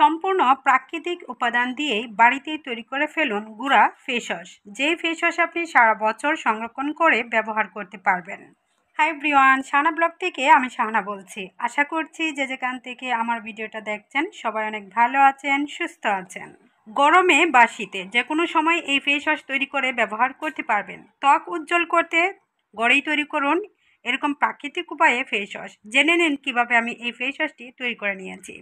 সম্পূর্ণ প্রাকৃতিক উপাদান দিয়েই বাড়িতে তৈরি করে ফেলুন গুঁড়া ফেসওয়াশ যেই ফেস আপনি সারা বছর সংরক্ষণ করে ব্যবহার করতে পারবেন হাই ব্রিওয়ান সাহানা ব্লগ থেকে আমি সাহানা বলছি আশা করছি যে যেখান থেকে আমার ভিডিওটা দেখছেন সবাই অনেক ভালো আছেন সুস্থ আছেন গরমে বা শীতে যে কোনো সময় এই ফেসওয়াশ তৈরি করে ব্যবহার করতে পারবেন ত্বক উজ্জ্বল করতে গড়েই তৈরি করুন এরকম প্রাকৃতিক উপায়ে ফেসওয়াশ জেনে নিন কীভাবে আমি এই ফেসওয়াশটি তৈরি করে নিয়েছি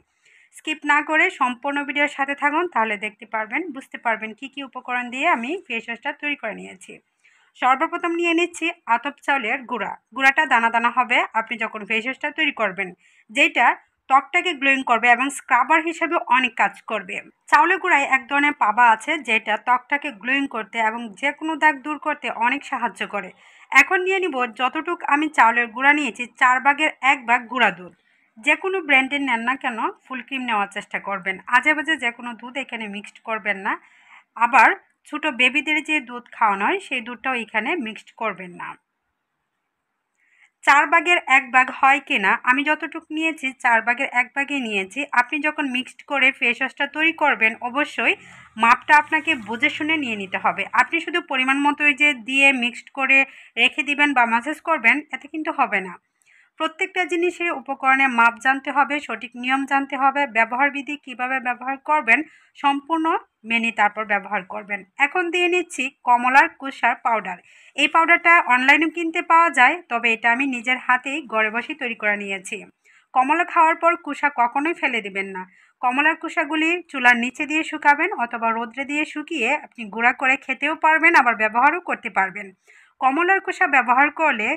স্কিপ না করে সম্পূর্ণ ভিডিওর সাথে থাকুন তাহলে দেখতে পারবেন বুঝতে পারবেন কি কি উপকরণ দিয়ে আমি ফেস ওয়াশটা তৈরি করে নিয়েছি সর্বপ্রথম নিয়ে নিচ্ছি আতপ চাউলের গুঁড়া গুঁড়াটা দানা দানা হবে আপনি যখন ফেস ওয়াশটা তৈরি করবেন যেটা ত্বকটাকে গ্লোয়িং করবে এবং স্ক্রাবার হিসেবে অনেক কাজ করবে চাউলের গুঁড়ায় এক ধরনের পাবা আছে যেটা ত্বকটাকে গ্লোয়িং করতে এবং যে কোনো দাগ দূর করতে অনেক সাহায্য করে এখন নিয়ে নিব যতটুক আমি চাউলের গুঁড়া নিয়েছি চার ভাগের এক ভাগ গুঁড়া দুধ যে কোনো ব্র্যান্ডের নেন না কেন ফুল ক্রিম নেওয়ার চেষ্টা করবেন আজে বাজে যে কোনো দুধ এখানে মিক্সড করবেন না আবার ছোট বেবিদের যে দুধ খাওয়ানো হয় সেই দুধটাও এখানে মিক্সড করবেন না চার বাগের এক বাগ হয় কিনা আমি যতটুকু নিয়েছি চার বাগের এক বাগে নিয়েছি আপনি যখন মিক্সড করে ফেস ওয়াশটা তৈরি করবেন অবশ্যই মাপটা আপনাকে বুঝে শুনে নিয়ে নিতে হবে আপনি শুধু পরিমাণ মতোই যে দিয়ে মিক্সড করে রেখে দিবেন বা মাসাজ করবেন এতে কিন্তু হবে না প্রত্যেকটা জিনিসের উপকরণের মাপ জানতে হবে সঠিক নিয়ম জানতে হবে ব্যবহারবিধি কীভাবে ব্যবহার করবেন সম্পূর্ণ মেনে তারপর ব্যবহার করবেন এখন দিয়ে নিচ্ছি কমলার কুষার পাউডার এই পাউডারটা অনলাইনেও কিনতে পাওয়া যায় তবে এটা আমি নিজের হাতেই ঘরে বসে তৈরি করে নিয়েছি কমলা খাওয়ার পর কুষা কখনোই ফেলে দিবেন না কমলার কুষাগুলি চুলার নিচে দিয়ে শুকাবেন অথবা রোদ্রে দিয়ে শুকিয়ে আপনি গুঁড়া করে খেতেও পারবেন আবার ব্যবহারও করতে পারবেন কমলার কুষা ব্যবহার করলে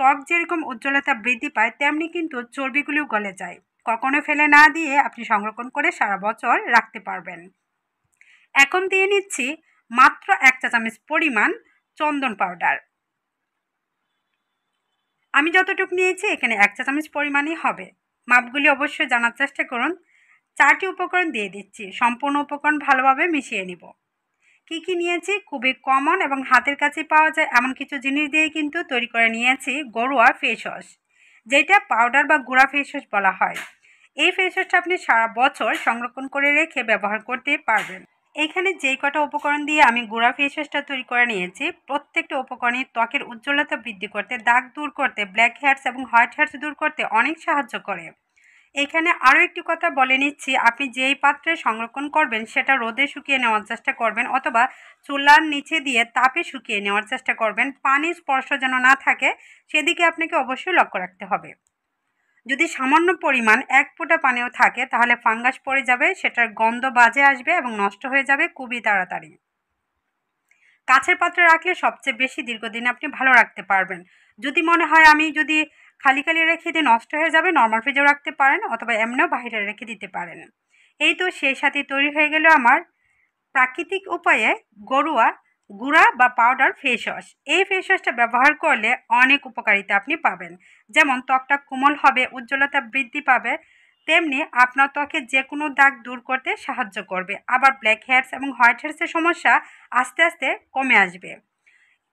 ত্বক যেরকম উজ্জ্বলতা বৃদ্ধি পায় তেমনি কিন্তু চর্বিগুলিও গলে যায় কখনো ফেলে না দিয়ে আপনি সংরক্ষণ করে সারা বছর রাখতে পারবেন এখন দিয়ে নিচ্ছি মাত্র এক চা চামচ পরিমাণ চন্দন পাউডার আমি যতটুকু নিয়েছি এখানে এক চা চামচ পরিমাণই হবে মাপগুলি অবশ্যই জানার চেষ্টা করুন চারটি উপকরণ দিয়ে দিচ্ছি সম্পূর্ণ উপকরণ ভালোভাবে মিশিয়ে নিব কি কি নিয়েছি খুবই কমন এবং হাতের কাছে পাওয়া যায় এমন কিছু জিনিস দিয়ে কিন্তু তৈরি করে নিয়েছি গরুয়া ফেস ওয়াশ যেটা পাউডার বা গুঁড়া ফেস ওয়াশ বলা হয় এই ফেস ওয়াশটা আপনি সারা বছর সংরক্ষণ করে রেখে ব্যবহার করতে পারবেন এখানে যেই কটা উপকরণ দিয়ে আমি গুঁড়া ফেস ওয়াশটা তৈরি করে নিয়েছি প্রত্যেকটা উপকরণে ত্বকের উজ্জ্বলতা বৃদ্ধি করতে দাগ দূর করতে ব্ল্যাক হেয়ার্স এবং হোয়াইট হেয়ার্স দূর করতে অনেক সাহায্য করে এখানে আরও একটি কথা বলে নিচ্ছি আপনি যেই পাত্রে সংরক্ষণ করবেন সেটা রোদে শুকিয়ে নেওয়ার চেষ্টা করবেন অথবা চুলার নিচে দিয়ে তাপে শুকিয়ে নেওয়ার চেষ্টা করবেন পানি স্পর্শ যেন না থাকে সেদিকে আপনাকে অবশ্যই লক্ষ্য রাখতে হবে যদি সামান্য পরিমাণ এক ফোঁটা পানিও থাকে তাহলে ফাঙ্গাস পড়ে যাবে সেটার গন্ধ বাজে আসবে এবং নষ্ট হয়ে যাবে খুবই তাড়াতাড়ি কাছের পাত্রে রাখলে সবচেয়ে বেশি দীর্ঘদিন আপনি ভালো রাখতে পারবেন যদি মনে হয় আমি যদি খালি খালি রেখে দিয়ে নষ্ট হয়ে যাবে নর্মাল ফ্রিজেও রাখতে পারেন অথবা এমনিও বাহিরে রেখে দিতে পারেন এই তো সেই সাথে তৈরি হয়ে গেল আমার প্রাকৃতিক উপায়ে গরুয়া গুঁড়া বা পাউডার ফেস ওয়াশ এই ফেস ওয়াশটা ব্যবহার করলে অনেক উপকারিতা আপনি পাবেন যেমন ত্বকটা কোমল হবে উজ্জ্বলতা বৃদ্ধি পাবে তেমনি আপনার ত্বকে যে কোনো দাগ দূর করতে সাহায্য করবে আবার ব্ল্যাক হেয়ারস এবং হোয়াইট হেয়ার্সের সমস্যা আস্তে আস্তে কমে আসবে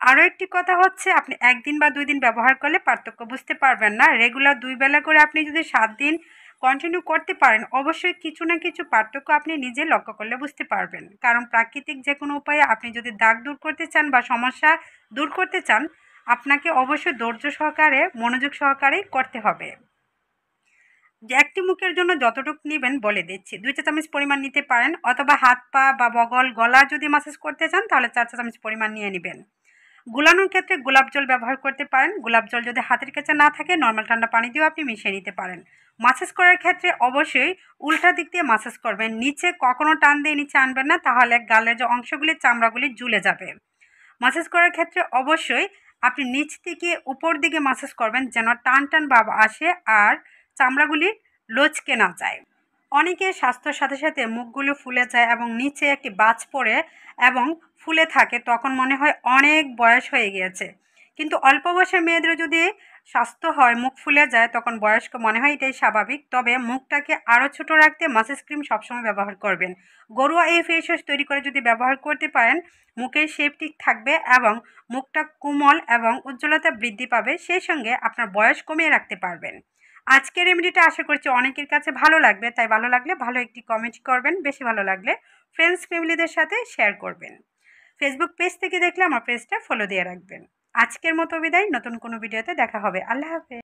আরও একটি কথা হচ্ছে আপনি একদিন বা দুই দিন ব্যবহার করলে পার্থক্য বুঝতে পারবেন না রেগুলার দুই বেলা করে আপনি যদি সাত দিন কন্টিনিউ করতে পারেন অবশ্যই কিছু না কিছু পার্থক্য আপনি নিজে লক্ষ্য করলে বুঝতে পারবেন কারণ প্রাকৃতিক যে কোনো উপায়ে আপনি যদি দাগ দূর করতে চান বা সমস্যা দূর করতে চান আপনাকে অবশ্যই ধৈর্য সহকারে মনোযোগ সহকারেই করতে হবে যে একটি মুখের জন্য যতটুকু নেবেন বলে দিচ্ছি দুই চা চামচ পরিমাণ নিতে পারেন অথবা হাত পা বা বগল গলা যদি মাসাজ করতে চান তাহলে চার চা চামচ পরিমাণ নিয়ে নেবেন গুলানোর ক্ষেত্রে গোলাপ জল ব্যবহার করতে পারেন গোলাপ জল যদি হাতের কাছে না থাকে নর্মাল ঠান্ডা পানি দিয়েও আপনি মিশিয়ে নিতে পারেন মাসাজ করার ক্ষেত্রে অবশ্যই উল্টা দিক দিয়ে মাসাজ করবেন নিচে কখনো টান দিয়ে নিচে আনবেন না তাহলে গালের যে অংশগুলি চামড়াগুলি জুলে যাবে মাসাজ করার ক্ষেত্রে অবশ্যই আপনি নিচ থেকে উপর দিকে মাসাজ করবেন যেন টান টান ভাব আসে আর চামড়াগুলি লচকে না যায় অনেকে স্বাস্থ্যের সাথে সাথে মুখগুলো ফুলে যায় এবং নিচে একটি বাজ পড়ে এবং ফুলে থাকে তখন মনে হয় অনেক বয়স হয়ে গিয়েছে কিন্তু অল্প বয়সে মেয়েদের যদি স্বাস্থ্য হয় মুখ ফুলে যায় তখন বয়স্ক মনে হয় এটাই স্বাভাবিক তবে মুখটাকে আরও ছোট রাখতে মাসেস ক্রিম সবসময় ব্যবহার করবেন গরুয়া এই ফেস ওয়াশ তৈরি করে যদি ব্যবহার করতে পারেন মুখের শেপ ঠিক থাকবে এবং মুখটা কোমল এবং উজ্জ্বলতা বৃদ্ধি পাবে সেই সঙ্গে আপনার বয়স কমিয়ে রাখতে পারবেন আজকের রেমেডিটা আশা করছি অনেকের কাছে ভালো লাগবে তাই ভালো লাগলে ভালো একটি কমেন্ট করবেন বেশি ভালো লাগলে ফ্রেন্ডস ফ্যামিলিদের সাথে শেয়ার করবেন ফেসবুক পেজ থেকে দেখলে আমার পেজটা ফলো দিয়ে রাখবেন আজকের মতো বিদায় নতুন কোনো ভিডিওতে দেখা হবে আল্লাহ হাফেজ